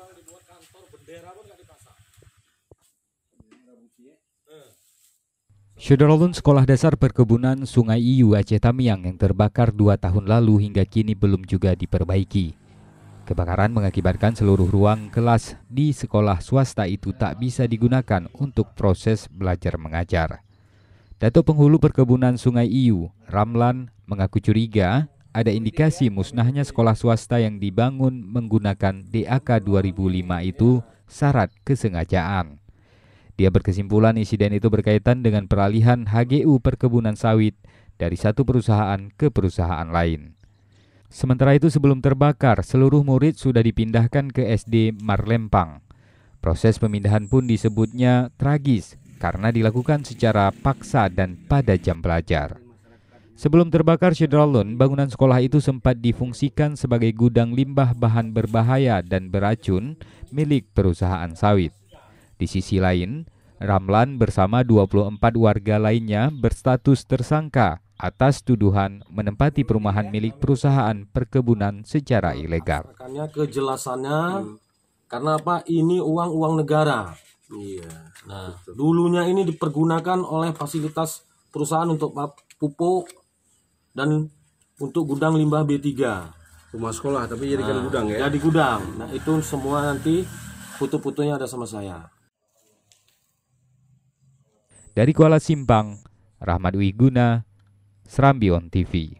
Sudah dibuat kantor bendera pun nggak dipasang. Eh. Sekolah Dasar Perkebunan Sungai Iyu Aceh Tamiang yang terbakar dua tahun lalu hingga kini belum juga diperbaiki. Kebakaran mengakibatkan seluruh ruang kelas di sekolah swasta itu tak bisa digunakan untuk proses belajar mengajar. Dato Penghulu Perkebunan Sungai Iyu, Ramlan, mengaku curiga ada indikasi musnahnya sekolah swasta yang dibangun menggunakan DAK 2005 itu syarat kesengajaan. Dia berkesimpulan insiden itu berkaitan dengan peralihan HGU perkebunan sawit dari satu perusahaan ke perusahaan lain. Sementara itu sebelum terbakar, seluruh murid sudah dipindahkan ke SD Marlempang. Proses pemindahan pun disebutnya tragis karena dilakukan secara paksa dan pada jam pelajar. Sebelum terbakar Syedrolun, bangunan sekolah itu sempat difungsikan sebagai gudang limbah bahan berbahaya dan beracun milik perusahaan sawit. Di sisi lain, Ramlan bersama 24 warga lainnya berstatus tersangka atas tuduhan menempati perumahan milik perusahaan perkebunan secara ilegal. Kejelasannya, karena apa? Ini uang-uang negara. Iya. Nah, dulunya ini dipergunakan oleh fasilitas perusahaan untuk pupuk dan untuk gudang limbah B3 rumah sekolah tapi jadi kan nah, gudang ya jadi gudang nah itu semua nanti foto-fotonya ada sama saya dari Kuala Simpang Rahmat Wiguna Serambion TV